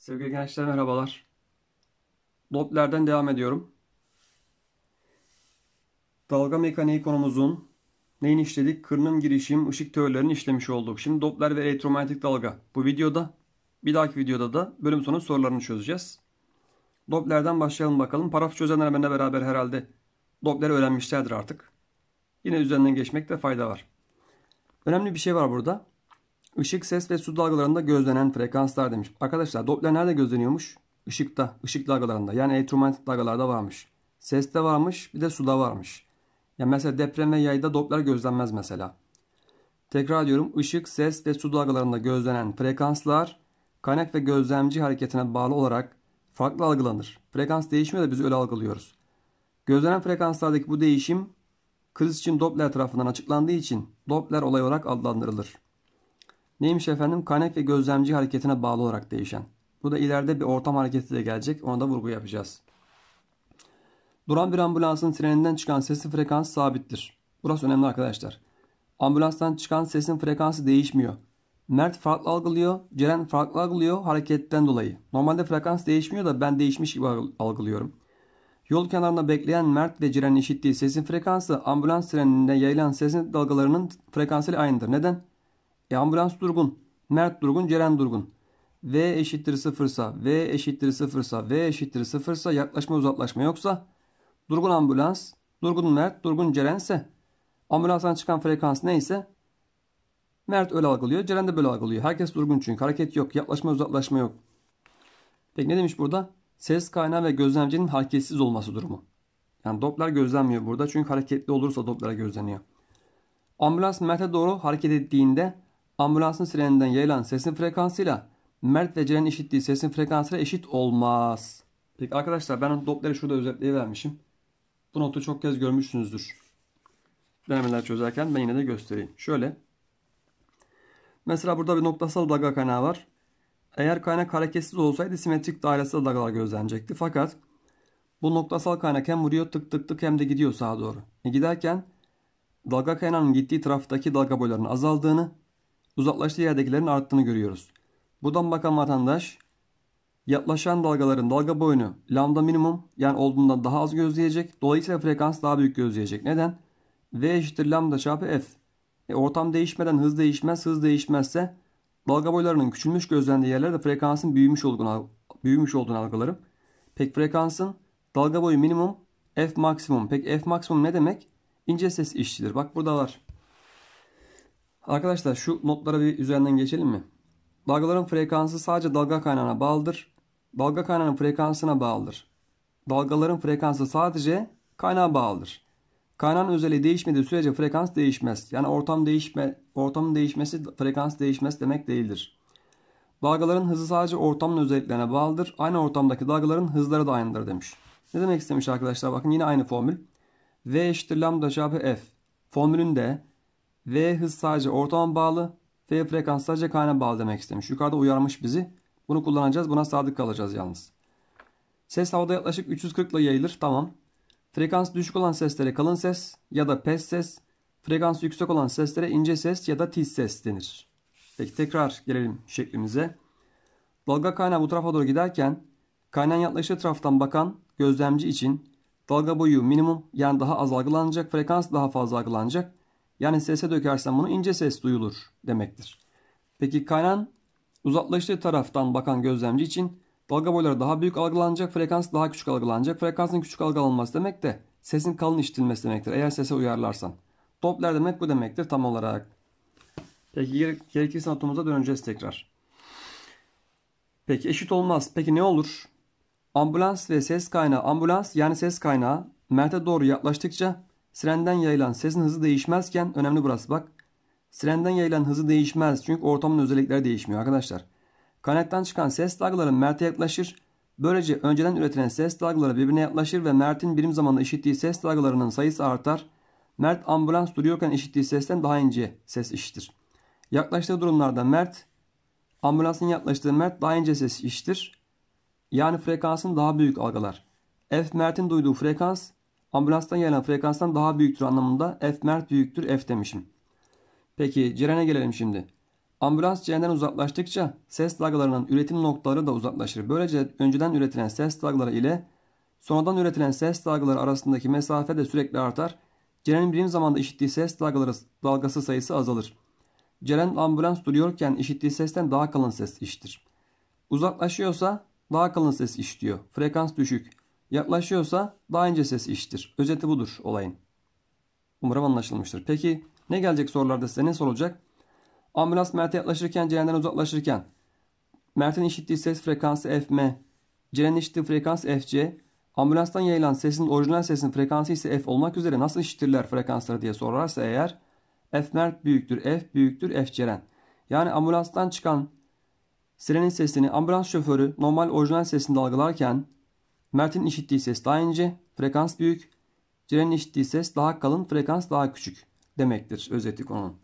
Sevgili gençler merhabalar. Doppler'den devam ediyorum. Dalga mekaniği konumuzun neyini işledik? Kırınım girişim, ışık teorilerini işlemiş olduk. Şimdi Doppler ve elektromanyetik dalga bu videoda. Bir dahaki videoda da bölüm sonu sorularını çözeceğiz. Doppler'den başlayalım bakalım. Paraf çözenler benimle beraber herhalde Doppler'i öğrenmişlerdir artık. Yine üzerinden geçmekte fayda var. Önemli bir şey var burada. Işık, ses ve su dalgalarında gözlenen frekanslar demiş. Arkadaşlar Doppler nerede gözleniyormuş? Işıkta, ışık dalgalarında. Yani elektromanyetik dalgalarda varmış. Ses de varmış, bir de suda varmış. Yani mesela deprem ve yayda Doppler gözlenmez mesela. Tekrar diyorum ışık, ses ve su dalgalarında gözlenen frekanslar kaynak ve gözlemci hareketine bağlı olarak farklı algılanır. Frekans değişmiyor da biz öyle algılıyoruz. Gözlenen frekanslardaki bu değişim kriz için Doppler tarafından açıklandığı için Doppler olay olarak adlandırılır. Neymiş efendim? Kaynak ve gözlemci hareketine bağlı olarak değişen. Bu da ileride bir ortam hareketi de gelecek. Ona da vurgu yapacağız. Duran bir ambulansın treninden çıkan sesi frekans sabittir. Burası önemli arkadaşlar. Ambulanstan çıkan sesin frekansı değişmiyor. Mert farklı algılıyor, Ceren farklı algılıyor hareketten dolayı. Normalde frekans değişmiyor da ben değişmiş gibi algılıyorum. Yol kenarında bekleyen Mert ve Ceren'in işittiği sesin frekansı ambulans treninde yayılan sesin dalgalarının frekansıyla aynıdır. Neden? E, ambulans Durgun, Mert Durgun, Ceren Durgun. V eşittir sıfırsa, V eşittir sıfırsa, V eşittir sıfırsa yaklaşma uzaklaşma yoksa Durgun ambulans, Durgun Mert, Durgun Cerense, ise ambulanstan çıkan frekans neyse Mert öyle algılıyor, Ceren de böyle algılıyor. Herkes durgun çünkü hareket yok, yaklaşma uzaklaşma yok. Peki ne demiş burada? Ses kaynağı ve gözlemcinin hareketsiz olması durumu. Yani Doppler gözlenmiyor burada çünkü hareketli olursa Doppler'a gözleniyor. Ambulans Mert'e doğru hareket ettiğinde ambulansın sireninden yayılan sesin frekansıyla Mert ve Ceren'in işittiği sesin frekansıyla eşit olmaz. Peki arkadaşlar ben Doppler'i şurada özetleyivermişim. Bu notu çok kez görmüşsünüzdür. Denemeler çözerken ben yine de göstereyim. Şöyle. Mesela burada bir noktasal dalga kaynağı var. Eğer kaynak hareketsiz olsaydı simetrik dairesel dalgalar gözlenecekti. Fakat bu noktasal kaynak hem vuruyor tık tık tık hem de gidiyor sağa doğru. E giderken dalga kaynağının gittiği taraftaki dalga boylarının azaldığını uzaklaştığı yerdekilerin arttığını görüyoruz. Buradan bakan vatandaş yaklaşan dalgaların dalga boyunu lambda minimum yani olduğundan daha az gözleyecek. Dolayısıyla frekans daha büyük gözleyecek. Neden? V eşittir lambda çarpı F. E, ortam değişmeden hız değişmez. Hız değişmezse dalga boylarının küçülmüş gözlendiği yerlerde frekansın büyümüş olduğunu, büyümüş olduğunu algılarım. Pek frekansın dalga boyu minimum F maksimum. Pek F maksimum ne demek? İnce ses işçidir. Bak burada var. Arkadaşlar şu notlara bir üzerinden geçelim mi? Dalgaların frekansı sadece dalga kaynağına bağlıdır. Dalga kaynağının frekansına bağlıdır. Dalgaların frekansı sadece kaynağa bağlıdır. Kaynağın özelliği değişmediği sürece frekans değişmez. Yani ortam değişme, ortamın değişmesi frekans değişmez demek değildir. Dalgaların hızı sadece ortamın özelliklerine bağlıdır. Aynı ortamdaki dalgaların hızları da aynıdır demiş. Ne demek istemiş arkadaşlar? Bakın yine aynı formül. V eşittir lambda çarpı F. Formülünde V hız sadece ortam bağlı. F frekans sadece kayna bağlı demek istemiş. Yukarıda uyarmış bizi. Bunu kullanacağız. Buna sadık kalacağız yalnız. Ses havada yaklaşık 340 ile yayılır. Tamam. Frekans düşük olan seslere kalın ses ya da pes ses. Frekans yüksek olan seslere ince ses ya da tiz ses denir. Peki tekrar gelelim şeklimize. Dalga kaynağı bu tarafa doğru giderken kaynağın yaklaşığı taraftan bakan gözlemci için dalga boyu minimum yani daha az algılanacak, frekans daha fazla algılanacak. Yani sese dökersen bunu ince ses duyulur demektir. Peki kaynan uzaklaştığı taraftan bakan gözlemci için dalga boyları daha büyük algılanacak, frekans daha küçük algılanacak. Frekansın küçük algılanması demek de sesin kalın işitilmesi demektir eğer sese uyarlarsan. Doppler demek bu demektir tam olarak. Peki gerekirse atomumuza döneceğiz tekrar. Peki eşit olmaz. Peki ne olur? Ambulans ve ses kaynağı. Ambulans yani ses kaynağı Mert'e doğru yaklaştıkça Sirenden yayılan sesin hızı değişmezken önemli burası bak. Sirenden yayılan hızı değişmez çünkü ortamın özellikleri değişmiyor arkadaşlar. Kanetten çıkan ses dalgaları Mert'e yaklaşır. Böylece önceden üretilen ses dalgaları birbirine yaklaşır ve Mert'in birim zamanında işittiği ses dalgalarının sayısı artar. Mert ambulans duruyorken işittiği sesten daha ince ses işitir. Yaklaştığı durumlarda Mert, ambulansın yaklaştığı Mert daha ince ses işitir. Yani frekansın daha büyük algılar. F Mert'in duyduğu frekans ambulanstan gelen frekanstan daha büyüktür anlamında F mert büyüktür F demişim. Peki Ceren'e gelelim şimdi. Ambulans Ceren'den uzaklaştıkça ses dalgalarının üretim noktaları da uzaklaşır. Böylece önceden üretilen ses dalgaları ile sonradan üretilen ses dalgaları arasındaki mesafe de sürekli artar. Ceren'in birim zamanda işittiği ses dalgaları dalgası sayısı azalır. Ceren ambulans duruyorken işittiği sesten daha kalın ses işitir. Uzaklaşıyorsa daha kalın ses işitiyor. Frekans düşük yaklaşıyorsa daha ince ses iştir. Özeti budur olayın. Umarım anlaşılmıştır. Peki ne gelecek sorularda size ne sorulacak? Ambulans Mert'e yaklaşırken Ceren'den uzaklaşırken Mert'in işittiği ses frekansı FM, Ceren'in işittiği frekans FC, ambulanstan yayılan sesin orijinal sesin frekansı ise F olmak üzere nasıl işitirler frekansları diye sorarsa eğer F Mert büyüktür, F büyüktür, F Ceren. Yani ambulanstan çıkan sirenin sesini ambulans şoförü normal orijinal sesini dalgalarken Mert'in işittiği ses daha ince, frekans büyük. Ceren'in işittiği ses daha kalın, frekans daha küçük demektir özeti konunun.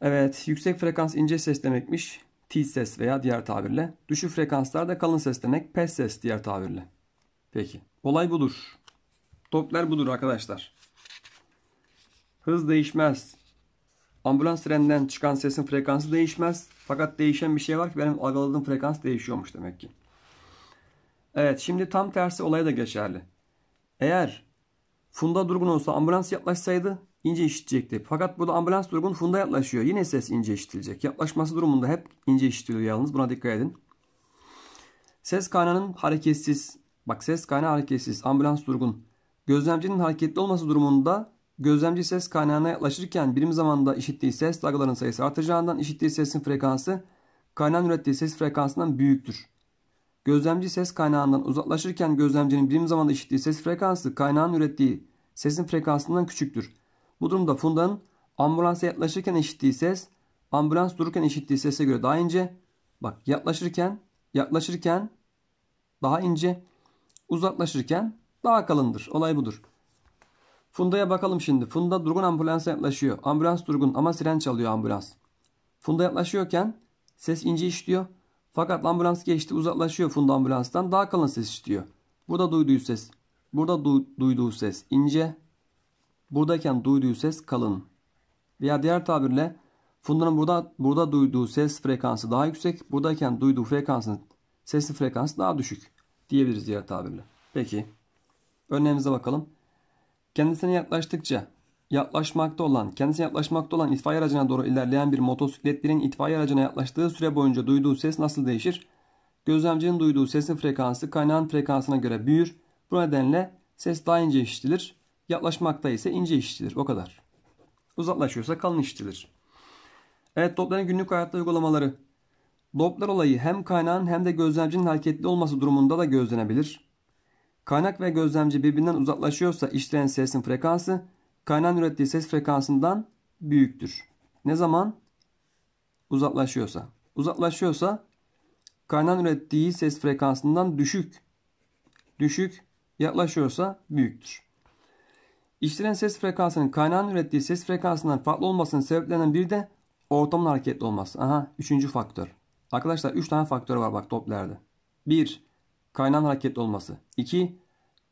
Evet, yüksek frekans ince ses demekmiş. Tiz ses veya diğer tabirle. Düşük frekanslar da kalın ses demek. Pes ses diğer tabirle. Peki. Olay budur. Doppler budur arkadaşlar. Hız değişmez. Ambulans treninden çıkan sesin frekansı değişmez. Fakat değişen bir şey var ki benim algıladığım frekans değişiyormuş demek ki. Evet şimdi tam tersi olay da geçerli. Eğer Funda Durgun olsa ambulans yaklaşsaydı ince işitecekti. Fakat burada ambulans Durgun Funda yaklaşıyor. Yine ses ince işitilecek. Yaklaşması durumunda hep ince işitiliyor yalnız. Buna dikkat edin. Ses kaynağının hareketsiz. Bak ses kaynağı hareketsiz. Ambulans Durgun. Gözlemcinin hareketli olması durumunda gözlemci ses kaynağına yaklaşırken birim zamanda işittiği ses dalgaların sayısı artacağından işittiği sesin frekansı kaynağın ürettiği ses frekansından büyüktür. Gözlemci ses kaynağından uzaklaşırken gözlemcinin birim zamanda işittiği ses frekansı kaynağın ürettiği sesin frekansından küçüktür. Bu durumda Funda'nın ambulansa yaklaşırken işittiği ses ambulans dururken işittiği sese göre daha ince. Bak yaklaşırken yaklaşırken daha ince uzaklaşırken daha kalındır. Olay budur. Funda'ya bakalım şimdi. Funda durgun ambulansa yaklaşıyor. Ambulans durgun ama siren çalıyor ambulans. Funda yaklaşıyorken ses ince işliyor. Fakat ambulans geçti uzaklaşıyor Funda ambulanstan. Daha kalın ses istiyor. Burada duyduğu ses. Burada du duyduğu ses ince. Buradayken duyduğu ses kalın. Veya diğer tabirle Funda'nın burada, burada duyduğu ses frekansı daha yüksek. Buradayken duyduğu frekansın sesli frekansı daha düşük diyebiliriz diğer tabirle. Peki. Örneğimize bakalım. Kendisine yaklaştıkça yaklaşmakta olan, kendisine yaklaşmakta olan itfaiye aracına doğru ilerleyen bir motosikletlerin itfaiye aracına yaklaştığı süre boyunca duyduğu ses nasıl değişir? Gözlemcinin duyduğu sesin frekansı kaynağın frekansına göre büyür. Bu nedenle ses daha ince işitilir. Yaklaşmakta ise ince işitilir. O kadar. Uzaklaşıyorsa kalın işitilir. Evet Doppler'in günlük hayatta uygulamaları. Doppler olayı hem kaynağın hem de gözlemcinin hareketli olması durumunda da gözlenebilir. Kaynak ve gözlemci birbirinden uzaklaşıyorsa işlenen sesin frekansı kaynağın ürettiği ses frekansından büyüktür. Ne zaman? Uzaklaşıyorsa. Uzaklaşıyorsa kaynağın ürettiği ses frekansından düşük. Düşük yaklaşıyorsa büyüktür. İşlenen ses frekansının kaynağın ürettiği ses frekansından farklı olmasının sebeplerinden biri de ortamın hareketli olması. Aha üçüncü faktör. Arkadaşlar üç tane faktör var bak Doppler'de. Bir, Kaynağın hareketli olması. İki,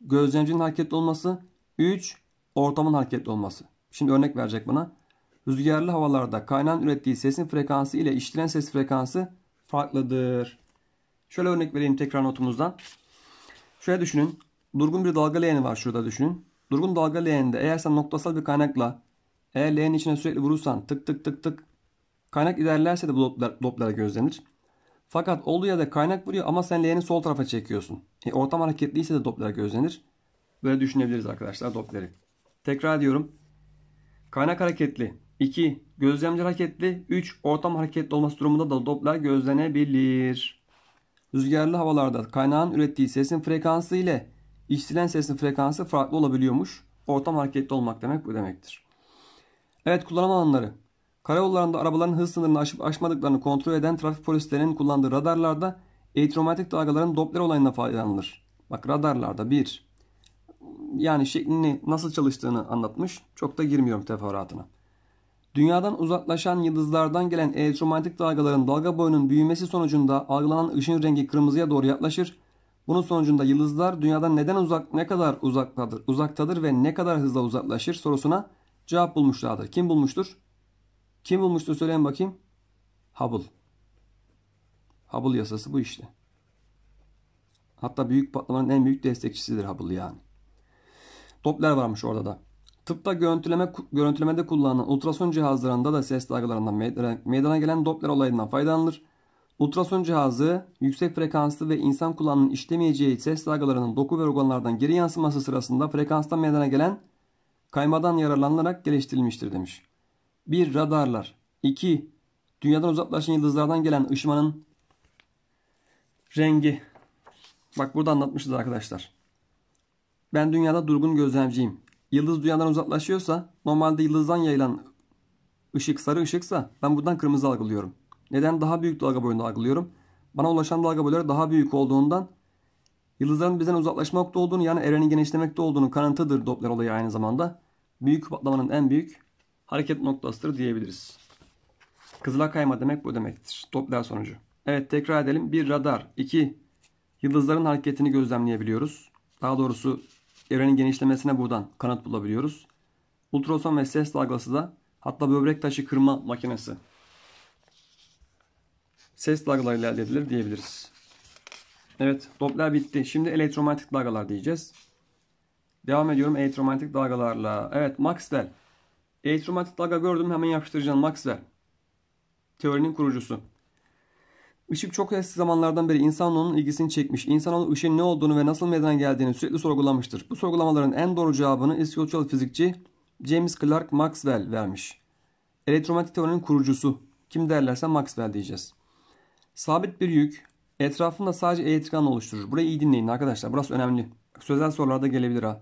Gözlemcinin hareketli olması. Üç, ortamın hareketli olması. Şimdi örnek verecek bana. Rüzgarlı havalarda kaynağın ürettiği sesin frekansı ile işitilen ses frekansı farklıdır. Şöyle örnek vereyim tekrar notumuzdan. Şöyle düşünün. Durgun bir dalga leğeni var şurada düşünün. Durgun dalga leğeninde eğer sen noktasal bir kaynakla eğer leğenin içine sürekli vurursan tık tık tık tık kaynak ilerlerse de bu Doppler, Doppler gözlenir. Fakat oldu ya da kaynak vuruyor ama sen leğeni sol tarafa çekiyorsun. E, ortam hareketliyse de Doppler gözlenir. Böyle düşünebiliriz arkadaşlar Doppler'i. Tekrar diyorum. Kaynak hareketli. 2. Gözlemci hareketli. 3. Ortam hareketli olması durumunda da Doppler gözlenebilir. Rüzgarlı havalarda kaynağın ürettiği sesin frekansı ile işitilen sesin frekansı farklı olabiliyormuş. Ortam hareketli olmak demek bu demektir. Evet kullanım alanları. Karayollarında arabaların hız sınırını aşıp aşmadıklarını kontrol eden trafik polislerinin kullandığı radarlarda elektromanyetik dalgaların Doppler olayına faydalanılır. Bak radarlarda 1 yani şeklini nasıl çalıştığını anlatmış. Çok da girmiyorum teferruatına. Dünyadan uzaklaşan yıldızlardan gelen elektromanyetik dalgaların dalga boyunun büyümesi sonucunda algılanan ışın rengi kırmızıya doğru yaklaşır. Bunun sonucunda yıldızlar dünyadan neden uzak ne kadar uzaktadır, uzaktadır ve ne kadar hızla uzaklaşır sorusuna cevap bulmuşlardır. Kim bulmuştur? Kim bulmuştur söyleyin bakayım. Hubble. Hubble yasası bu işte. Hatta büyük patlamanın en büyük destekçisidir Hubble yani. Doppler varmış orada da. Tıpta görüntüleme, görüntülemede kullanılan ultrason cihazlarında da ses dalgalarından meydana gelen Doppler olayından faydalanılır. Ultrason cihazı yüksek frekanslı ve insan kulağının işlemeyeceği ses dalgalarının doku ve organlardan geri yansıması sırasında frekanstan meydana gelen kaymadan yararlanılarak geliştirilmiştir demiş. 1. Radarlar 2. Dünyadan uzaklaşan yıldızlardan gelen ışımanın rengi. Bak burada anlatmışız arkadaşlar. Ben dünyada durgun gözlemciyim. Yıldız dünyadan uzaklaşıyorsa normalde yıldızdan yayılan ışık sarı ışıksa ben buradan kırmızı algılıyorum. Neden daha büyük dalga boyunda algılıyorum? Bana ulaşan dalga boyları daha büyük olduğundan yıldızların bizden uzaklaşmakta olduğunu yani evrenin genişlemekte olduğunu kanıtıdır Doppler olayı aynı zamanda. Büyük patlamanın en büyük hareket noktasıdır diyebiliriz. Kızıla kayma demek bu demektir. Doppler sonucu. Evet tekrar edelim. Bir radar. iki Yıldızların hareketini gözlemleyebiliyoruz. Daha doğrusu Evrenin genişlemesine buradan kanıt bulabiliyoruz. Ultrason ve ses dalgası da hatta böbrek taşı kırma makinesi. Ses dalgalarıyla elde edilir diyebiliriz. Evet Doppler bitti. Şimdi elektromanyetik dalgalar diyeceğiz. Devam ediyorum elektromanyetik dalgalarla. Evet Maxwell. Elektromanyetik dalga gördüm hemen yapıştıracağım Maxwell. Teorinin kurucusu. Işık çok eski zamanlardan beri insanoğlunun ilgisini çekmiş. İnsanoğlu ışığın ne olduğunu ve nasıl meydana geldiğini sürekli sorgulamıştır. Bu sorgulamaların en doğru cevabını İskoçyalı fizikçi James Clerk Maxwell vermiş. Elektromanyetik teorinin kurucusu. Kim derlerse Maxwell diyeceğiz. Sabit bir yük etrafında sadece elektrik alanı oluşturur. Burayı iyi dinleyin arkadaşlar. Burası önemli. Sözel sorularda gelebilir ha.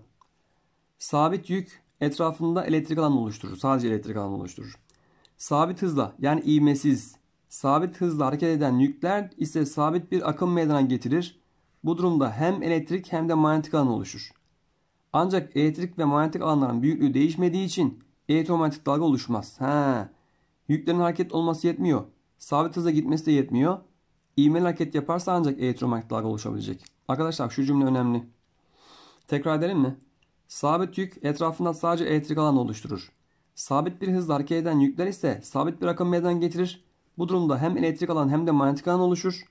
Sabit yük etrafında elektrik alan oluşturur. Sadece elektrik alan oluşturur. Sabit hızla yani ivmesiz Sabit hızla hareket eden yükler ise sabit bir akım meydana getirir. Bu durumda hem elektrik hem de manyetik alan oluşur. Ancak elektrik ve manyetik alanların büyüklüğü değişmediği için elektromanyetik dalga oluşmaz. He. Yüklerin hareket olması yetmiyor. Sabit hızla gitmesi de yetmiyor. İğmeli hareket yaparsa ancak elektromanyetik dalga oluşabilecek. Arkadaşlar şu cümle önemli. Tekrar edelim mi? Sabit yük etrafında sadece elektrik alan oluşturur. Sabit bir hızla hareket eden yükler ise sabit bir akım meydana getirir. Bu durumda hem elektrik alan hem de manyetik alan oluşur.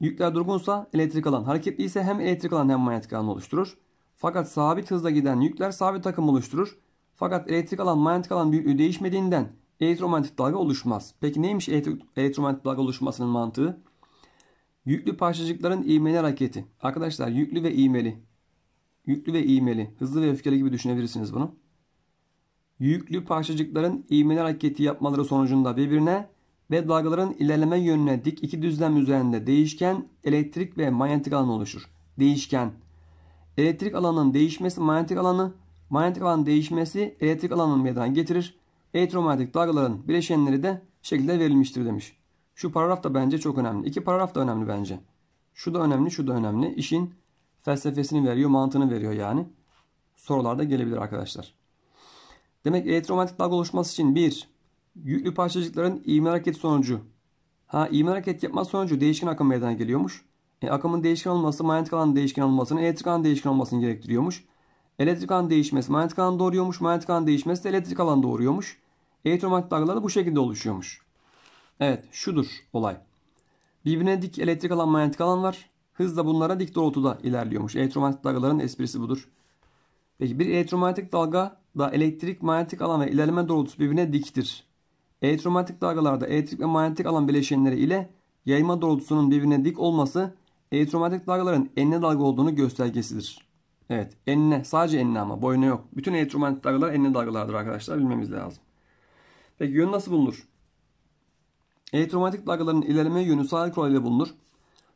Yükler durgunsa elektrik alan hareketli ise hem elektrik alan hem manyetik alan oluşturur. Fakat sabit hızla giden yükler sabit takım oluşturur. Fakat elektrik alan manyetik alan büyüklüğü değişmediğinden elektromanyetik dalga oluşmaz. Peki neymiş elektromanyetik dalga oluşmasının mantığı? Yüklü parçacıkların iğmeli hareketi. Arkadaşlar yüklü ve iğmeli. Yüklü ve iğmeli. Hızlı ve öfkeli gibi düşünebilirsiniz bunu yüklü parçacıkların ivmeler hareketi yapmaları sonucunda birbirine ve dalgaların ilerleme yönüne dik iki düzlem üzerinde değişken elektrik ve manyetik alan oluşur. Değişken. Elektrik alanının değişmesi manyetik alanı, manyetik alanın değişmesi elektrik alanın meydana getirir. Elektromanyetik dalgaların bileşenleri de şekilde verilmiştir demiş. Şu paragraf da bence çok önemli. İki paragraf da önemli bence. Şu da önemli, şu da önemli. İşin felsefesini veriyor, mantığını veriyor yani. Sorularda gelebilir arkadaşlar. Demek elektromanyetik dalga oluşması için bir Yüklü parçacıkların ivme hareket sonucu. Ha ivme hareket yapma sonucu değişken akım meydana geliyormuş. E, akımın değişken olması manyetik alanın değişken olmasını, elektrik alanın değişken olmasını gerektiriyormuş. Elektrik alan değişmesi manyetik alan doğuruyormuş. Manyetik alan değişmesi de elektrik alan doğuruyormuş. Elektromanyetik dalgalar da bu şekilde oluşuyormuş. Evet şudur olay. Birbirine dik elektrik alan manyetik alan var. Hızla bunlara dik doğrultuda ilerliyormuş. Elektromanyetik dalgaların esprisi budur. Peki bir elektromanyetik dalga da elektrik manyetik alan ve ilerleme doğrultusu birbirine diktir. Elektromanyetik dalgalarda elektrik ve manyetik alan bileşenleri ile yayma doğrultusunun birbirine dik olması elektromanyetik dalgaların enine dalga olduğunu göstergesidir. Evet enine sadece enine ama boyuna yok. Bütün elektromanyetik dalgalar enine dalgalardır arkadaşlar bilmemiz lazım. Peki yön nasıl bulunur? Elektromanyetik dalgaların ilerleme yönü sağ el ile bulunur.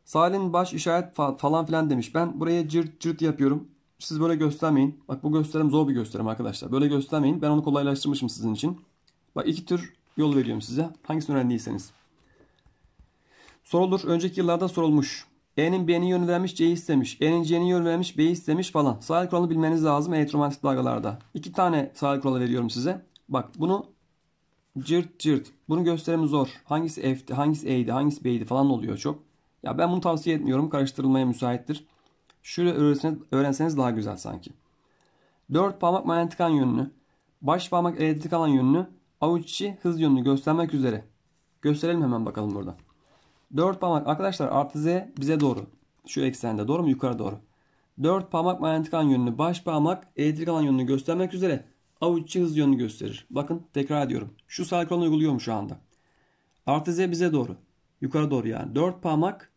Sağ elin baş işaret falan filan demiş. Ben buraya cırt cırt yapıyorum. Siz böyle göstermeyin. Bak bu gösterim zor bir gösterim arkadaşlar. Böyle göstermeyin. Ben onu kolaylaştırmışım sizin için. Bak iki tür yol veriyorum size. Hangisini öğrendiyseniz. Sorulur. Önceki yıllarda sorulmuş. E'nin B'nin yönü vermiş, C istemiş. E'nin C'nin yönü vermiş, B istemiş falan. Sahil kuralını bilmeniz lazım elektromanyetik dalgalarda. İki tane sahil kuralı veriyorum size. Bak bunu cırt cırt. Bunun gösterimi zor. Hangisi F'ti, hangisi E'ydi, hangisi B'ydi falan oluyor çok. Ya ben bunu tavsiye etmiyorum. Karıştırılmaya müsaittir. Şöyle öğrenseniz, daha güzel sanki. 4 parmak manyetik alan yönünü, baş parmak elektrik alan yönünü, avuç içi hız yönünü göstermek üzere. Gösterelim hemen bakalım burada. 4 parmak arkadaşlar artı z bize doğru. Şu eksende doğru mu? Yukarı doğru. 4 parmak manyetik alan yönünü, baş parmak elektrik alan yönünü göstermek üzere avuç içi hız yönünü gösterir. Bakın tekrar ediyorum. Şu saykron uyguluyorum şu anda. Artı z bize doğru. Yukarı doğru yani. 4 parmak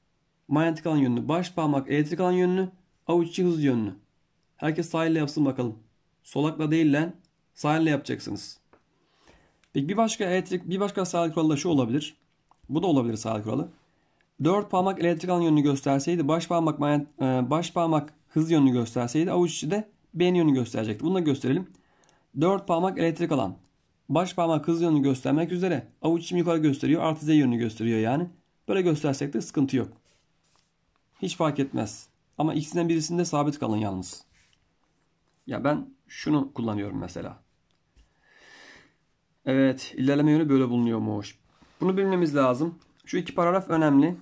manyetik alan yönünü, baş parmak elektrik alan yönünü, Avuç içi hız yönlü. Herkes sağ elle yapsın bakalım. Solakla değil lan. Sağ elle yapacaksınız. Peki bir başka elektrik, bir başka sağlık kuralı da şu olabilir. Bu da olabilir sağlık kuralı. Dört parmak elektrik alan yönünü gösterseydi baş parmak e, baş parmak hız yönünü gösterseydi avuç içi de beyin yönünü gösterecekti. Bunu da gösterelim. Dört parmak elektrik alan. Baş parmak hız yönünü göstermek üzere avuç içi yukarı gösteriyor. Artı z yönünü gösteriyor yani. Böyle göstersek de sıkıntı yok. Hiç fark etmez. Ama ikisinden birisinde sabit kalın yalnız. Ya ben şunu kullanıyorum mesela. Evet ilerleme yönü böyle bulunuyormuş. Bunu bilmemiz lazım. Şu iki paragraf önemli.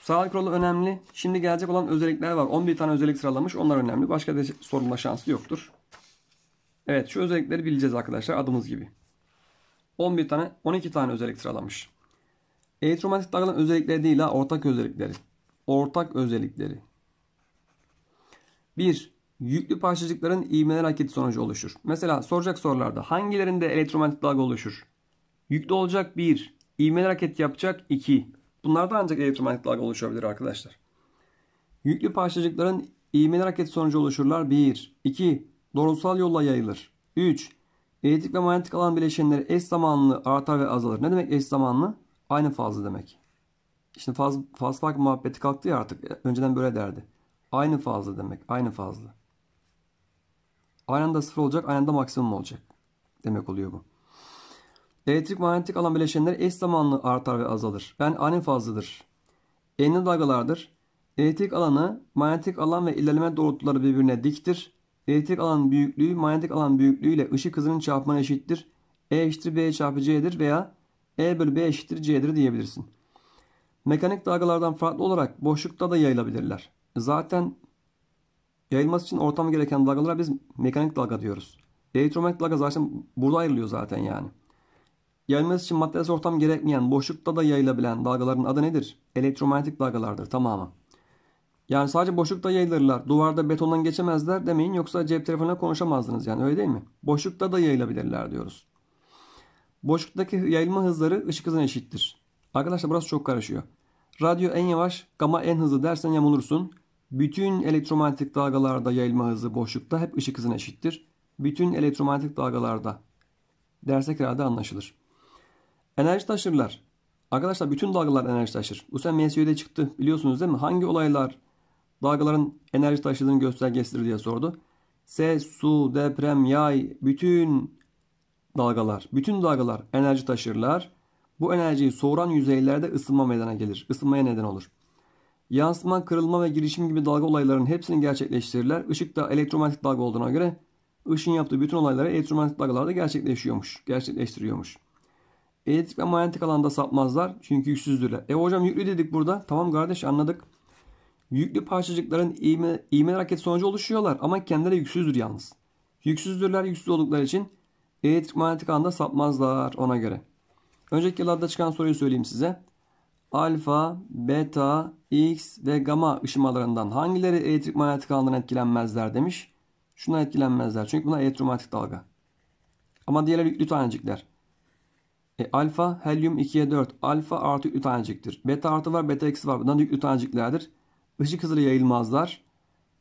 Sağlık kuralı önemli. Şimdi gelecek olan özellikler var. 11 tane özellik sıralamış. Onlar önemli. Başka da sorulma şansı yoktur. Evet şu özellikleri bileceğiz arkadaşlar adımız gibi. 11 tane 12 tane özellik sıralamış. Elektromanyetik dalgaların özellikleri değil ha ortak özellikleri. Ortak özellikleri. 1. Yüklü parçacıkların ivmeler hareketi sonucu oluşur. Mesela soracak sorularda hangilerinde elektromanyetik dalga oluşur? Yüklü olacak 1. İvmeler hareketi yapacak 2. Bunlarda ancak elektromanyetik dalga oluşabilir arkadaşlar. Yüklü parçacıkların ivmeler hareketi sonucu oluşurlar 1. 2. Doğrusal yolla yayılır. 3. Elektrik ve manyetik alan bileşenleri eş zamanlı artar ve azalır. Ne demek eş zamanlı? Aynı fazla demek. Şimdi faz, faz fark muhabbeti kalktı ya artık. Önceden böyle derdi. Aynı fazla demek. Aynı fazla. Aynı anda sıfır olacak. Aynı anda maksimum olacak. Demek oluyor bu. Elektrik manyetik alan bileşenleri eş zamanlı artar ve azalır. Ben yani aynı fazladır. Enli dalgalardır. Elektrik alanı manyetik alan ve ilerleme doğrultuları birbirine diktir. Elektrik alan büyüklüğü manyetik alan büyüklüğü ile ışık hızının çarpımına eşittir. E eşittir B çarpı C'dir veya E bölü B eşittir C'dir diyebilirsin. Mekanik dalgalardan farklı olarak boşlukta da yayılabilirler zaten yayılması için ortama gereken dalgalara biz mekanik dalga diyoruz. Elektromanyetik dalga zaten burada ayrılıyor zaten yani. Yayılması için maddesi ortam gerekmeyen, boşlukta da yayılabilen dalgaların adı nedir? Elektromanyetik dalgalardır tamamı. Yani sadece boşlukta yayılırlar, duvarda betondan geçemezler demeyin yoksa cep telefonuna konuşamazdınız yani öyle değil mi? Boşlukta da yayılabilirler diyoruz. Boşluktaki yayılma hızları ışık hızına eşittir. Arkadaşlar burası çok karışıyor. Radyo en yavaş, gama en hızlı dersen yamulursun. Bütün elektromanyetik dalgalarda yayılma hızı boşlukta hep ışık hızına eşittir. Bütün elektromanyetik dalgalarda dersek herhalde anlaşılır. Enerji taşırlar. Arkadaşlar bütün dalgalar enerji taşır. Bu sen MSU'de çıktı biliyorsunuz değil mi? Hangi olaylar dalgaların enerji taşıdığını göstergesidir diye sordu. Ses, su, deprem, yay, bütün dalgalar, bütün dalgalar enerji taşırlar. Bu enerjiyi soğuran yüzeylerde ısınma meydana gelir. Isınmaya neden olur. Yansıma, kırılma ve girişim gibi dalga olaylarının hepsini gerçekleştirirler. Işık da elektromanyetik dalga olduğuna göre ışın yaptığı bütün olayları elektromanyetik dalgalarda gerçekleşiyormuş, gerçekleştiriyormuş. Elektrik ve manyetik alanda sapmazlar çünkü yüksüzdürler. E hocam yüklü dedik burada. Tamam kardeş anladık. Yüklü parçacıkların iğme, iğme hareket sonucu oluşuyorlar ama kendileri yüksüzdür yalnız. Yüksüzdürler yüksüz oldukları için elektrik manyetik alanda sapmazlar ona göre. Önceki yıllarda çıkan soruyu söyleyeyim size alfa, beta, x ve gamma ışımalarından hangileri elektrik manyetik alandan etkilenmezler demiş. Şuna etkilenmezler. Çünkü bunlar elektromanyetik dalga. Ama diğerleri yüklü tanecikler. E, alfa helyum 2'ye 4. Alfa artı yüklü taneciktir. Beta artı var, beta eksi var. Bunlar yüklü taneciklerdir. Işık hızıyla yayılmazlar.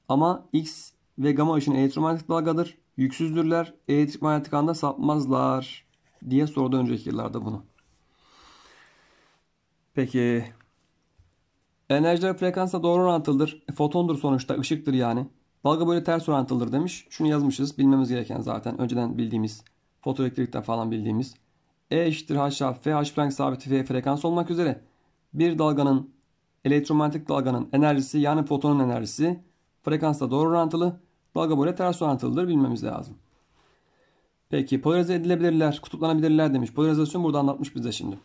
Ama x ve gamma ışın elektromanyetik dalgadır. Yüksüzdürler. elektrik manyetik anda sapmazlar diye sordu önceki yıllarda bunu. Peki. Enerjiler frekansa doğru orantılıdır. E, fotondur sonuçta. ışıktır yani. Dalga böyle ters orantılıdır demiş. Şunu yazmışız. Bilmemiz gereken zaten. Önceden bildiğimiz. Fotoelektrikten falan bildiğimiz. E eşittir haşa. F h planck sabiti F frekans olmak üzere. Bir dalganın elektromanyetik dalganın enerjisi yani fotonun enerjisi frekansa doğru orantılı. Dalga böyle ters orantılıdır bilmemiz lazım. Peki polarize edilebilirler, kutuplanabilirler demiş. Polarizasyon burada anlatmış bize şimdi.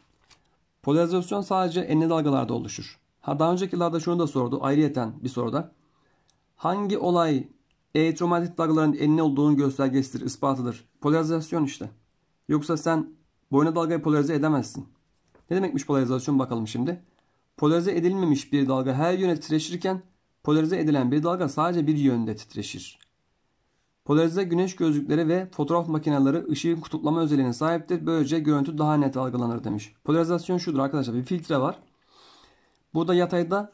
Polarizasyon sadece enine dalgalarda oluşur. Ha daha önceki yıllarda şunu da sordu ayrıyeten bir soruda. Hangi olay elektromanyetik dalgaların enine olduğunun göstergesidir, ispatıdır? Polarizasyon işte. Yoksa sen boyuna dalgayı polarize edemezsin. Ne demekmiş polarizasyon bakalım şimdi. Polarize edilmemiş bir dalga her yöne titreşirken polarize edilen bir dalga sadece bir yönde titreşir. Polarize güneş gözlükleri ve fotoğraf makineleri ışığın kutuplama özelliğine sahiptir. Böylece görüntü daha net algılanır demiş. Polarizasyon şudur arkadaşlar. Bir filtre var. Burada yatayda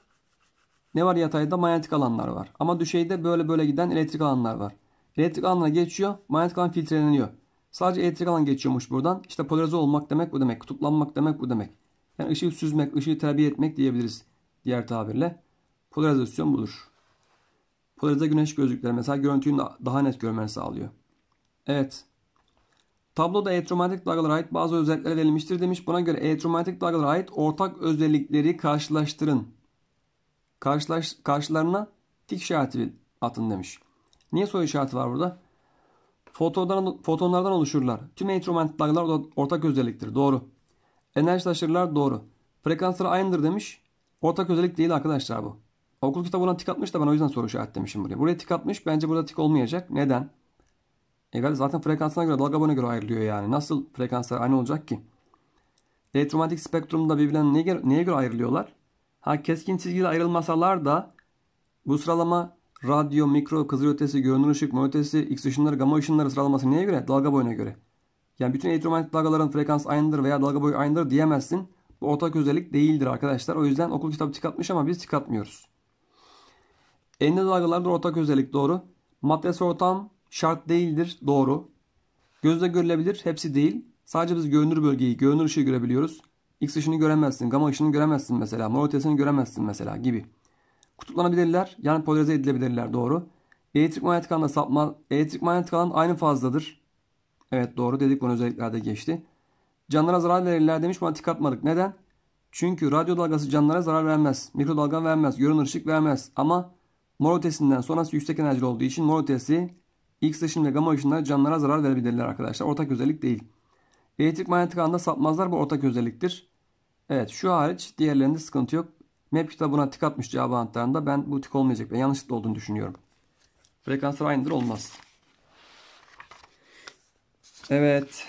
ne var yatayda? Manyetik alanlar var. Ama düşeyde böyle böyle giden elektrik alanlar var. Elektrik alanına geçiyor. Manyetik alan filtreleniyor. Sadece elektrik alan geçiyormuş buradan. İşte polarize olmak demek bu demek. Kutuplanmak demek bu demek. Yani ışığı süzmek, ışığı terbiye etmek diyebiliriz diğer tabirle. Polarizasyon budur. Polarize güneş gözlükleri mesela görüntüyü daha net görmeni sağlıyor. Evet. Tabloda elektromanyetik dalgalara ait bazı özellikler verilmiştir demiş. Buna göre elektromanyetik dalgalara ait ortak özellikleri karşılaştırın. Karşılaş, karşılarına tik işareti atın demiş. Niye soru işareti var burada? Fotonlardan, fotonlardan oluşurlar. Tüm elektromanyetik dalgalar ortak özelliktir. Doğru. Enerji taşırlar doğru. Frekansları aynıdır demiş. Ortak özellik değil arkadaşlar bu. Okul kitabına tik atmış da ben o yüzden soru işaret demişim buraya. Buraya tik atmış. Bence burada tik olmayacak. Neden? E zaten frekansına göre dalga boyuna göre ayrılıyor yani. Nasıl frekanslar aynı olacak ki? Elektromanyetik spektrumda birbirlerine neye, neye göre ayrılıyorlar? Ha keskin çizgiyle ayrılmasalar da bu sıralama radyo, mikro, kızılötesi, görünür ışık, mor ötesi, x ışınları, gamma ışınları sıralaması neye göre? Dalga boyuna göre. Yani bütün elektromanyetik dalgaların frekans aynıdır veya dalga boyu aynıdır diyemezsin. Bu ortak özellik değildir arkadaşlar. O yüzden okul kitabı tıkatmış ama biz tıkatmıyoruz dalgalar dalgalardır ortak özellik doğru. Maddesi ortam şart değildir doğru. Gözle görülebilir hepsi değil. Sadece biz görünür bölgeyi, görünür ışığı görebiliyoruz. X ışını göremezsin, gamma ışını göremezsin mesela, mor ötesini göremezsin mesela gibi. Kutuplanabilirler, yani polarize edilebilirler doğru. Elektrik manyetik alanda sapma, elektrik manyetik alan aynı fazladır. Evet doğru dedik bunu özelliklerde geçti. Canlara zarar verirler demiş buna dikkat atmadık. Neden? Çünkü radyo dalgası canlara zarar vermez. Mikrodalga vermez. Görünür ışık vermez. Ama Mor ötesinden sonrası yüksek enerjili olduğu için mor ötesi X ışın ve gamma ışınlar canlılara zarar verebilirler arkadaşlar. Ortak özellik değil. Elektrik manyetik alanda sapmazlar bu ortak özelliktir. Evet şu hariç diğerlerinde sıkıntı yok. Map kitabına tık atmış cevabı antlarında ben bu tık olmayacak. Ben yanlışlıkla olduğunu düşünüyorum. Frekanslar aynıdır olmaz. Evet.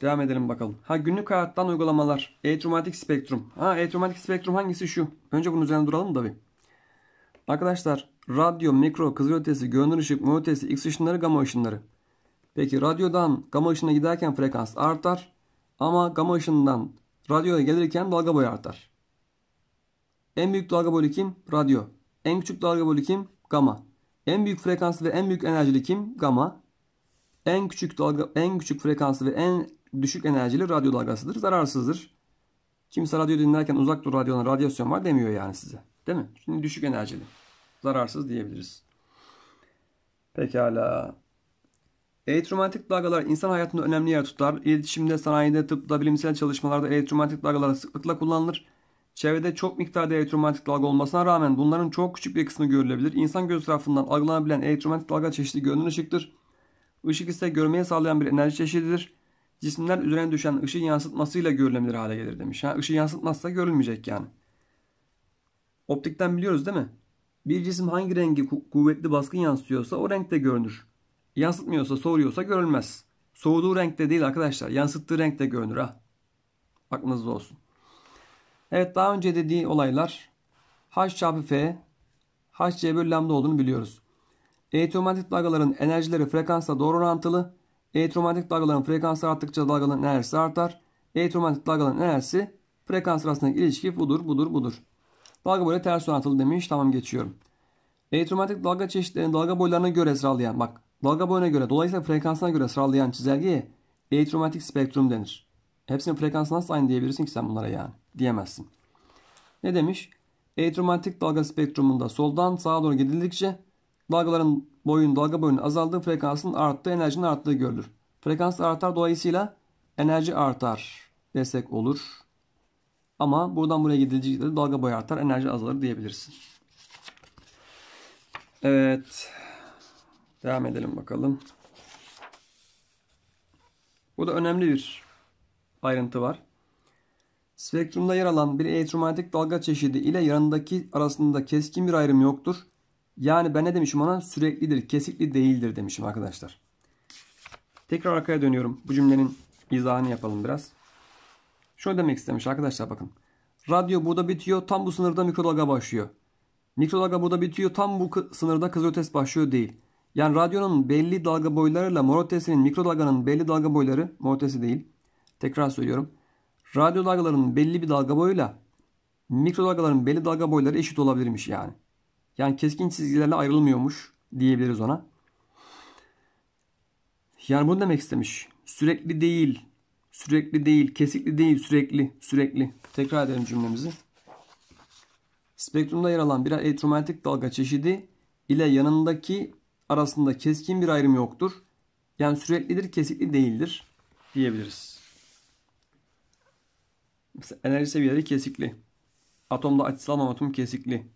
Devam edelim bakalım. Ha günlük hayattan uygulamalar. Elektromanyetik spektrum. Ha elektromanyetik spektrum hangisi şu? Önce bunun üzerine duralım da bir. Arkadaşlar radyo, mikro, kızıl ötesi, görünür ışık, mu ötesi, x ışınları, gama ışınları. Peki radyodan gama ışına giderken frekans artar ama gama ışından radyoya gelirken dalga boyu artar. En büyük dalga boyu kim? Radyo. En küçük dalga boyu kim? Gama. En büyük frekanslı ve en büyük enerjili kim? Gama. En küçük dalga, en küçük frekanslı ve en düşük enerjili radyo dalgasıdır. Zararsızdır. Kimse radyo dinlerken uzak dur radyodan radyasyon var demiyor yani size. Değil mi? Şimdi düşük enerjili zararsız diyebiliriz. Pekala. Elektromanyetik dalgalar insan hayatında önemli yer tutar. İletişimde, sanayide, tıpta, bilimsel çalışmalarda elektromanyetik dalgalar sıklıkla kullanılır. Çevrede çok miktarda elektromanyetik dalga olmasına rağmen bunların çok küçük bir kısmı görülebilir. İnsan göz tarafından algılanabilen elektromanyetik dalga çeşidi görünen ışıktır. Işık ise görmeye sağlayan bir enerji çeşididir. Cisimler üzerine düşen ışığın yansıtmasıyla görülebilir hale gelir demiş. Ha, ışığı yansıtmazsa görülmeyecek yani. Optikten biliyoruz değil mi? Bir cisim hangi rengi kuvvetli baskın yansıtıyorsa o renkte görünür. Yansıtmıyorsa soğuyorsa görülmez. Soğuduğu renkte değil arkadaşlar. Yansıttığı renkte görünür ha. Aklınızda olsun. Evet daha önce dediği olaylar H çarpı F h c bölü lambda olduğunu biliyoruz. Elektromanyetik dalgaların enerjileri frekansla doğru orantılı. Elektromanyetik dalgaların frekansı arttıkça dalgaların enerjisi artar. Elektromanyetik dalgaların enerjisi frekans arasındaki ilişki budur budur budur. Dalga boyları ters orantılı demiş. Tamam geçiyorum. Elektromanyetik dalga çeşitlerini dalga boylarına göre sıralayan bak dalga boyuna göre dolayısıyla frekansına göre sıralayan çizelgeye elektromanyetik spektrum denir. Hepsinin frekansı nasıl aynı diyebilirsin ki sen bunlara yani? Diyemezsin. Ne demiş? Elektromanyetik dalga spektrumunda soldan sağa doğru gidildikçe dalgaların boyun dalga boyunun azaldığı frekansın arttığı enerjinin arttığı görülür. Frekans artar dolayısıyla enerji artar desek olur. Ama buradan buraya gidecekleri dalga boyu artar, enerji azalır diyebilirsin. Evet. Devam edelim bakalım. Bu da önemli bir ayrıntı var. Spektrumda yer alan bir elektromanyetik dalga çeşidi ile yanındaki arasında keskin bir ayrım yoktur. Yani ben ne demişim ona? Süreklidir, kesikli değildir demişim arkadaşlar. Tekrar arkaya dönüyorum. Bu cümlenin izahını yapalım biraz. Şöyle demek istemiş arkadaşlar bakın. Radyo burada bitiyor tam bu sınırda mikrodalga başlıyor. Mikrodalga burada bitiyor tam bu sınırda kızılötesi başlıyor değil. Yani radyonun belli dalga boylarıyla morotesinin mikrodalganın belli dalga boyları morotesi değil. Tekrar söylüyorum. Radyo dalgaların belli bir dalga boyuyla mikrodalgaların belli dalga boyları eşit olabilirmiş yani. Yani keskin çizgilerle ayrılmıyormuş diyebiliriz ona. Yani bunu demek istemiş. Sürekli değil Sürekli değil, kesikli değil, sürekli, sürekli. Tekrar edelim cümlemizi. Spektrumda yer alan birer elektromanyetik dalga çeşidi ile yanındaki arasında keskin bir ayrım yoktur. Yani süreklidir, kesikli değildir diyebiliriz. Mesela enerji seviyeleri kesikli. Atomda açısal momentum kesikli.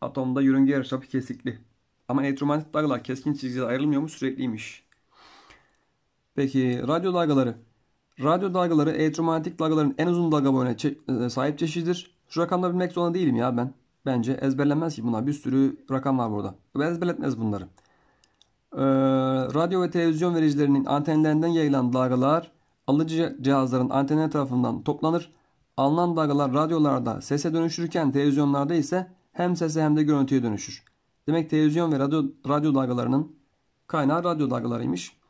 Atomda yörünge yarıçapı kesikli. Ama elektromanyetik dalgalar keskin çizgiler ayrılmıyor mu? Sürekliymiş. Peki radyo dalgaları Radyo dalgaları elektromanyetik dalgaların en uzun dalga boyuna çe- e, sahip çeşididir. Şu rakamları bilmek zorunda değilim ya ben. Bence ezberlenmez ki bunlar. Bir sürü rakam var burada. Ben ezberletmez bunları. Ee, radyo ve televizyon vericilerinin antenlerinden yayılan dalgalar alıcı cihazların antenler tarafından toplanır. Alınan dalgalar radyolarda sese dönüşürken televizyonlarda ise hem sese hem de görüntüye dönüşür. Demek televizyon ve radyo, radyo dalgalarının kaynağı radyo dalgalarıymış.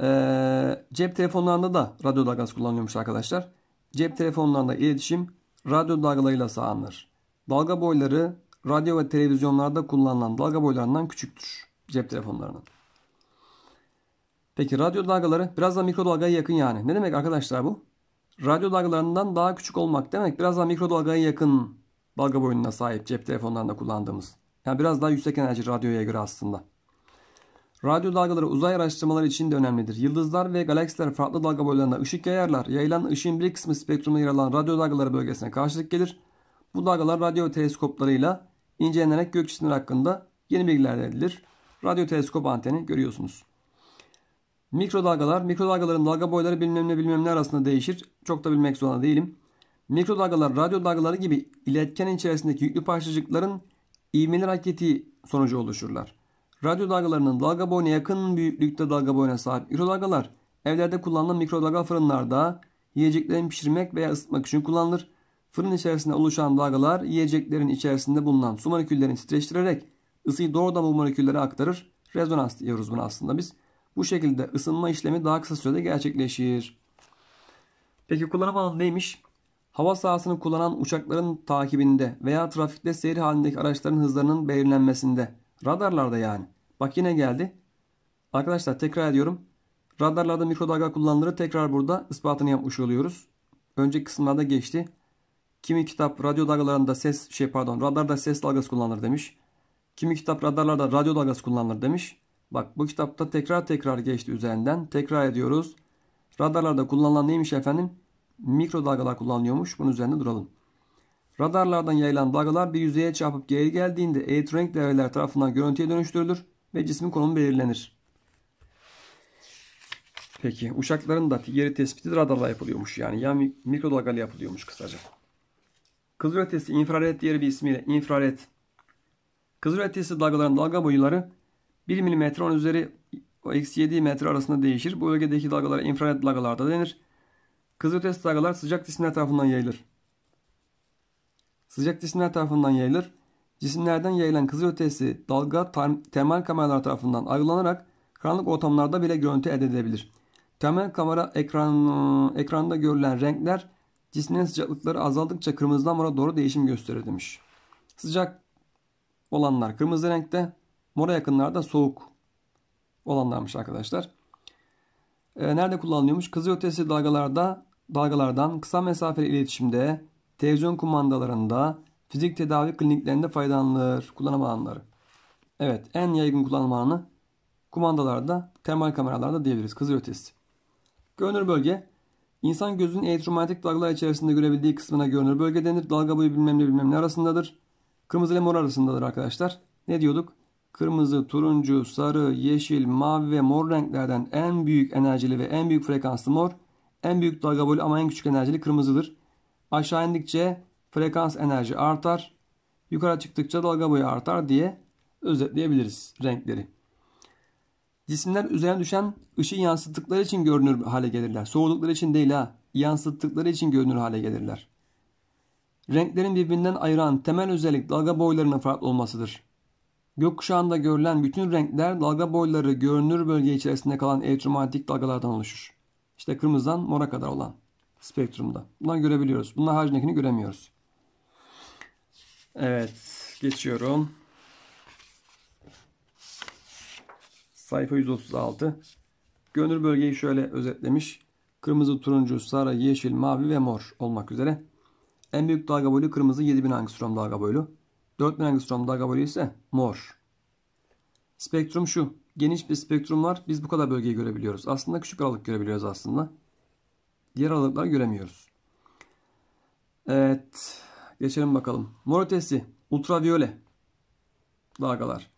Ee, cep telefonlarında da radyo dalgası kullanıyormuş arkadaşlar. Cep telefonlarında iletişim radyo dalgalarıyla sağlanır. Dalga boyları radyo ve televizyonlarda kullanılan dalga boylarından küçüktür cep telefonlarının. Peki radyo dalgaları biraz da mikrodalgaya yakın yani. Ne demek arkadaşlar bu? Radyo dalgalarından daha küçük olmak demek biraz daha mikrodalgaya yakın dalga boyununa sahip cep telefonlarında kullandığımız. Yani biraz daha yüksek enerji radyoya göre aslında. Radyo dalgaları uzay araştırmaları için de önemlidir. Yıldızlar ve galaksiler farklı dalga boylarında ışık yayarlar. Yayılan ışığın bir kısmı spektrumda yer alan radyo dalgaları bölgesine karşılık gelir. Bu dalgalar radyo teleskoplarıyla incelenerek gök cisimleri hakkında yeni bilgiler elde edilir. Radyo teleskop anteni görüyorsunuz. Mikrodalgalar, mikrodalgaların dalga boyları bilmem ne bilmem ne arasında değişir. Çok da bilmek zorunda değilim. Mikrodalgalar, radyo dalgaları gibi iletken içerisindeki yüklü parçacıkların ivmeler hareketi sonucu oluşurlar. Radyo dalgalarının dalga boyuna yakın büyüklükte dalga boyuna sahip mikrodalgalar evlerde kullanılan mikrodalga fırınlarda yiyeceklerin pişirmek veya ısıtmak için kullanılır. Fırın içerisinde oluşan dalgalar yiyeceklerin içerisinde bulunan su moleküllerini titreştirerek ısıyı doğrudan bu moleküllere aktarır. Rezonans diyoruz buna aslında biz. Bu şekilde ısınma işlemi daha kısa sürede gerçekleşir. Peki kullanım alanı neymiş? Hava sahasını kullanan uçakların takibinde veya trafikte seyir halindeki araçların hızlarının belirlenmesinde Radarlarda yani. Bak yine geldi. Arkadaşlar tekrar ediyorum. Radarlarda mikrodalga kullanılır. Tekrar burada ispatını yapmış oluyoruz. Önceki kısımlarda geçti. Kimi kitap radyo dalgalarında ses şey pardon radarda ses dalgası kullanılır demiş. Kimi kitap radarlarda radyo dalgası kullanılır demiş. Bak bu kitapta tekrar tekrar geçti üzerinden. Tekrar ediyoruz. Radarlarda kullanılan neymiş efendim? Mikrodalgalar kullanılıyormuş. Bunun üzerinde duralım. Radarlardan yayılan dalgalar bir yüzeye çarpıp geri geldiğinde eğitrenk devreler tarafından görüntüye dönüştürülür ve cismin konumu belirlenir. Peki uçakların da yeri tespiti radarla yapılıyormuş yani ya mikrodalgalı yapılıyormuş kısaca. Kızılötesi infrared diğer bir ismiyle infrared. Kızılötesi dalgaların dalga boyuları 1 mm on üzeri eksi 7 metre arasında değişir. Bu bölgedeki dalgalara infrared dalgalarda denir. Kızılötesi dalgalar sıcak cisimler tarafından yayılır sıcak cisimler tarafından yayılır. Cisimlerden yayılan kızıl dalga termal kameralar tarafından ayrılanarak karanlık ortamlarda bile görüntü elde edilebilir. Termal kamera ekran, ekranda görülen renkler cisimlerin sıcaklıkları azaldıkça kırmızıdan mora doğru değişim gösterir demiş. Sıcak olanlar kırmızı renkte, mora yakınlarda soğuk olanlarmış arkadaşlar. E, nerede kullanılıyormuş? Kızılötesi dalgalarda dalgalardan kısa mesafeli iletişimde televizyon kumandalarında, fizik tedavi kliniklerinde faydalanılır. Kullanım alanları. Evet en yaygın kullanım alanı kumandalarda, termal kameralarda diyebiliriz. Kızıl ötesi. Görünür bölge İnsan gözünün elektromanyetik dalgalar içerisinde görebildiği kısmına görünür bölge denir. Dalga boyu bilmem ne bilmem ne arasındadır. Kırmızı ile mor arasındadır arkadaşlar. Ne diyorduk? Kırmızı, turuncu, sarı, yeşil, mavi ve mor renklerden en büyük enerjili ve en büyük frekanslı mor, en büyük dalga boyu ama en küçük enerjili kırmızıdır. Aşağı indikçe frekans enerji artar. Yukarı çıktıkça dalga boyu artar diye özetleyebiliriz renkleri. Cisimler üzerine düşen ışığı yansıttıkları için görünür hale gelirler. Soğudukları için değil ha. Yansıttıkları için görünür hale gelirler. Renklerin birbirinden ayıran temel özellik dalga boylarının farklı olmasıdır. Gökkuşağında görülen bütün renkler dalga boyları görünür bölge içerisinde kalan elektromanyetik dalgalardan oluşur. İşte kırmızıdan mora kadar olan spektrumda. Bunlar görebiliyoruz. Bunlar haricindekini göremiyoruz. Evet. Geçiyorum. Sayfa 136. Gönül bölgeyi şöyle özetlemiş. Kırmızı, turuncu, sarı, yeşil, mavi ve mor olmak üzere. En büyük dalga boyu kırmızı 7000 angstrom dalga boyu. 4000 angstrom dalga boyu ise mor. Spektrum şu. Geniş bir spektrum var. Biz bu kadar bölgeyi görebiliyoruz. Aslında küçük aralık görebiliyoruz aslında. Diğer aralıkları göremiyoruz. Evet. Geçelim bakalım. Mor Ultraviyole dalgalar.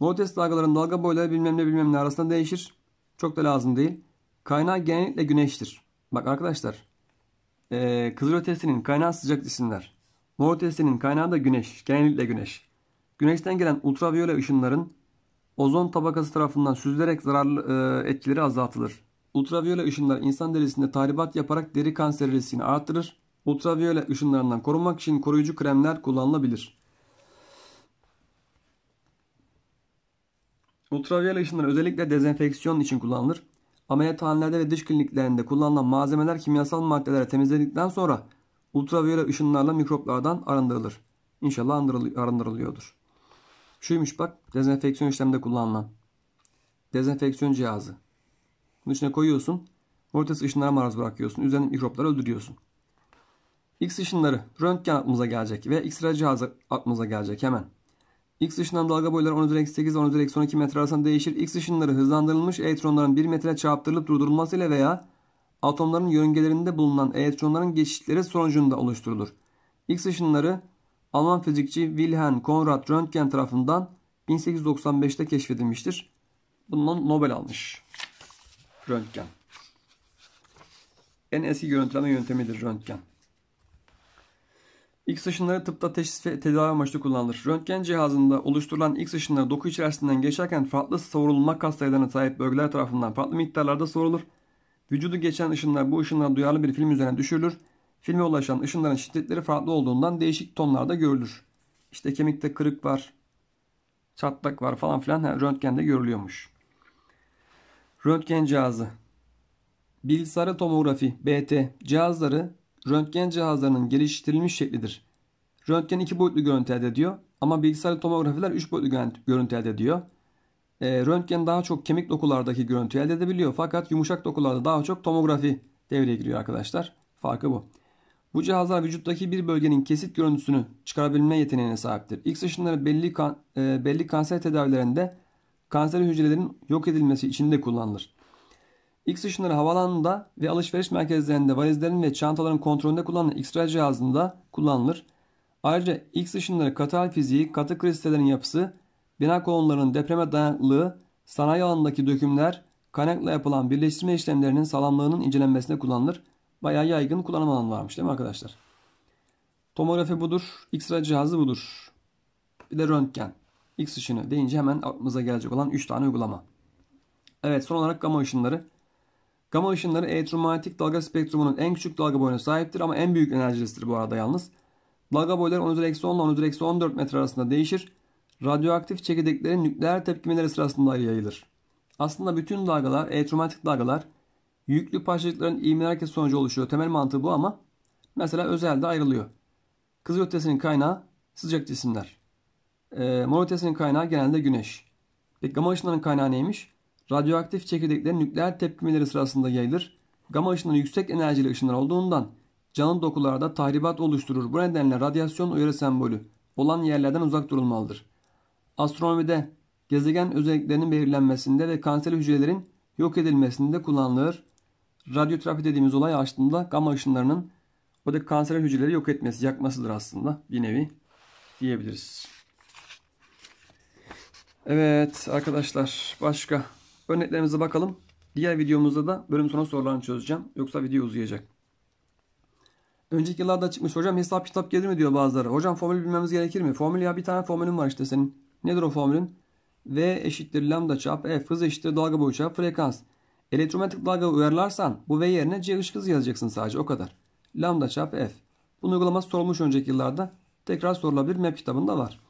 Mor dalgaların dalga boyları bilmem ne bilmem ne arasında değişir. Çok da lazım değil. Kaynağı genellikle güneştir. Bak arkadaşlar. Ee, kızılötesinin kaynağı sıcak cisimler. Mor kaynağı da güneş. Genellikle güneş. Güneşten gelen ultraviyole ışınların ozon tabakası tarafından süzülerek zararlı e, etkileri azaltılır. Ultraviyole ışınlar insan derisinde tahribat yaparak deri kanseri riskini artırır. Ultraviyole ışınlarından korunmak için koruyucu kremler kullanılabilir. Ultraviyole ışınlar özellikle dezenfeksiyon için kullanılır. Ameliyathanelerde ve dış kliniklerinde kullanılan malzemeler kimyasal maddelere temizledikten sonra ultraviyole ışınlarla mikroplardan arındırılır. İnşallah arındırılıyordur. Şuymuş bak dezenfeksiyon işlemde kullanılan. Dezenfeksiyon cihazı. Bunun içine koyuyorsun. Vortex ışınlara maruz bırakıyorsun. Üzerinde mikropları öldürüyorsun. X ışınları röntgen aklımıza gelecek ve X-ray cihazı aklımıza gelecek hemen. X ışından dalga boyları 10 üzeri 8 10 üzeri 12 metre arasında değişir. X ışınları hızlandırılmış elektronların 1 metre çarptırılıp durdurulmasıyla veya atomların yörüngelerinde bulunan elektronların geçişleri sonucunda oluşturulur. X ışınları Alman fizikçi Wilhelm Konrad Röntgen tarafından 1895'te keşfedilmiştir. Bundan Nobel almış. Röntgen. En eski görüntüleme yöntemidir röntgen. X ışınları tıpta teşhis ve tedavi amaçlı kullanılır. Röntgen cihazında oluşturulan X ışınları doku içerisinden geçerken farklı savrulma kas sayılarına sahip bölgeler tarafından farklı miktarlarda savrulur. Vücudu geçen ışınlar bu ışınlara duyarlı bir film üzerine düşürülür. Filme ulaşan ışınların şiddetleri farklı olduğundan değişik tonlarda görülür. İşte kemikte kırık var, çatlak var falan filan röntgende görülüyormuş. Röntgen cihazı. bilgisayar tomografi BT cihazları röntgen cihazlarının geliştirilmiş şeklidir. Röntgen 2 boyutlu görüntü elde ediyor ama bilgisayar tomografiler 3 boyutlu görüntü elde ediyor. E, röntgen daha çok kemik dokulardaki görüntü elde edebiliyor fakat yumuşak dokularda daha çok tomografi devreye giriyor arkadaşlar. Farkı bu. Bu cihazlar vücuttaki bir bölgenin kesit görüntüsünü çıkarabilme yeteneğine sahiptir. X ışınları belli, kan, e, belli kanser tedavilerinde kanser hücrelerinin yok edilmesi için de kullanılır. X ışınları havalanında ve alışveriş merkezlerinde valizlerin ve çantaların kontrolünde kullanılan X-ray cihazında kullanılır. Ayrıca X ışınları katı fiziği, katı kristallerin yapısı, bina kolonlarının depreme dayanıklılığı, sanayi alanındaki dökümler, kaynakla yapılan birleştirme işlemlerinin sağlamlığının incelenmesine kullanılır. Bayağı yaygın kullanım alanı varmış değil mi arkadaşlar? Tomografi budur, X-ray cihazı budur. Bir de röntgen. X ışını deyince hemen aklımıza gelecek olan 3 tane uygulama. Evet son olarak gamma ışınları. Gamma ışınları elektromanyetik dalga spektrumunun en küçük dalga boyuna sahiptir ama en büyük enerjisidir bu arada yalnız. Dalga boyları 10 üzeri 10 ile 10 üzeri 14 metre arasında değişir. Radyoaktif çekirdeklerin nükleer tepkimeleri sırasında yayılır. Aslında bütün dalgalar, elektromanyetik dalgalar yüklü parçacıkların ivmelerken sonucu oluşuyor. Temel mantığı bu ama mesela özelde ayrılıyor. Kızılötesinin kaynağı sıcak cisimler. E, ee, mor kaynağı genelde güneş. Peki gama ışınlarının kaynağı neymiş? Radyoaktif çekirdeklerin nükleer tepkimeleri sırasında yayılır. Gama ışınları yüksek enerjili ışınlar olduğundan canlı dokularda tahribat oluşturur. Bu nedenle radyasyon uyarı sembolü olan yerlerden uzak durulmalıdır. Astronomide gezegen özelliklerinin belirlenmesinde ve kanser hücrelerin yok edilmesinde kullanılır. Radyoterapi dediğimiz olay aslında gamma ışınlarının o da kanser hücreleri yok etmesi, yakmasıdır aslında bir nevi diyebiliriz. Evet arkadaşlar başka örneklerimize bakalım. Diğer videomuzda da bölüm sonu sorularını çözeceğim. Yoksa video uzayacak. Önceki yıllarda çıkmış hocam hesap kitap gelir mi diyor bazıları. Hocam formül bilmemiz gerekir mi? Formül ya bir tane formülün var işte senin. Nedir o formülün? V eşittir lambda çap F hız eşittir dalga boyu çarpı frekans. Elektromanyetik dalga uyarlarsan bu V yerine C ışık hızı yazacaksın sadece o kadar. Lambda çap F. Bunun uygulaması sorulmuş önceki yıllarda. Tekrar sorulabilir map kitabında var.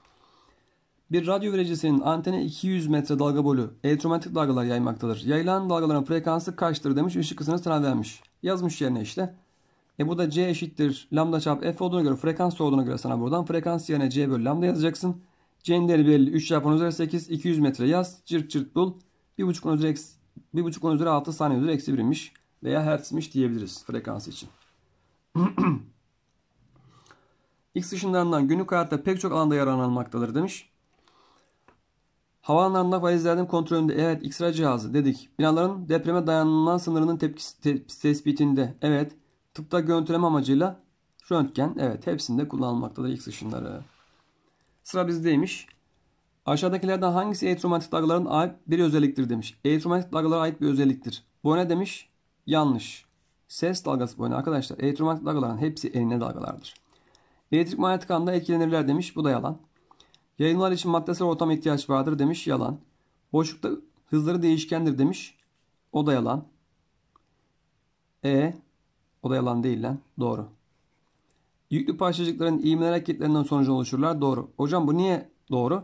Bir radyo vericisinin antene 200 metre dalga boyu elektromanyetik dalgalar yaymaktadır. Yayılan dalgaların frekansı kaçtır demiş ışık hızını sıra vermiş. Yazmış yerine işte. E bu da C eşittir lambda çarpı F olduğuna göre frekans olduğuna göre sana buradan frekans yerine C bölü lambda yazacaksın. C'nin değeri belli 3 çarpı 10 üzeri 8 200 metre yaz cırt cırt bul. 1.5 10 üzeri, 1.5 10 üzeri 6 saniye üzeri eksi 1'miş veya hertzmiş diyebiliriz frekans için. X ışınlarından günlük hayatta pek çok alanda yararlanmaktadır demiş. Havaalanlarında valizlerin kontrolünde evet X-ray cihazı dedik. Binaların depreme dayanılan sınırının tepkisi te, tespitinde evet. Tıpta görüntüleme amacıyla röntgen evet hepsinde kullanılmaktadır X ışınları. Sıra bizdeymiş. Aşağıdakilerden hangisi elektromanyetik dalgaların ait bir özelliktir demiş. Elektromanyetik dalgalara ait bir özelliktir. Bu ne demiş? Yanlış. Ses dalgası boyuna arkadaşlar elektromanyetik dalgaların hepsi eline dalgalardır. Elektrik manyetik anda etkilenirler demiş. Bu da yalan. Yayınlar için maddesel ortama ihtiyaç vardır demiş yalan. Boşlukta hızları değişkendir demiş. O da yalan. E o da yalan değil lan. Doğru. Yüklü parçacıkların iğmeler hareketlerinden sonucu oluşurlar. Doğru. Hocam bu niye doğru?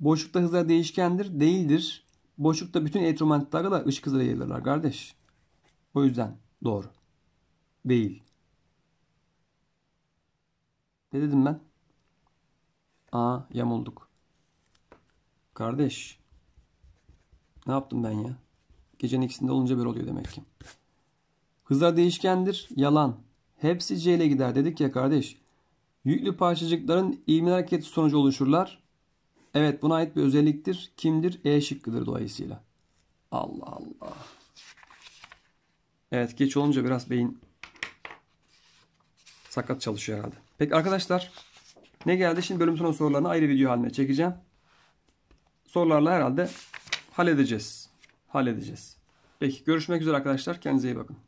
Boşlukta hızlar değişkendir. Değildir. Boşlukta bütün elektromanyetlerle da ışık hızıyla yayılırlar kardeş. O yüzden doğru. Değil. Ne dedim ben? A yamulduk. Kardeş. Ne yaptım ben ya? Gecenin ikisinde olunca böyle oluyor demek ki. Hızlar değişkendir. Yalan. Hepsi C ile gider dedik ya kardeş. Yüklü parçacıkların ivme hareket sonucu oluşurlar. Evet buna ait bir özelliktir. Kimdir? E şıkkıdır dolayısıyla. Allah Allah. Evet geç olunca biraz beyin sakat çalışıyor herhalde. Peki arkadaşlar ne geldi? Şimdi bölüm sonu sorularını ayrı video haline çekeceğim. Sorularla herhalde halledeceğiz. Halledeceğiz. Peki görüşmek üzere arkadaşlar. Kendinize iyi bakın.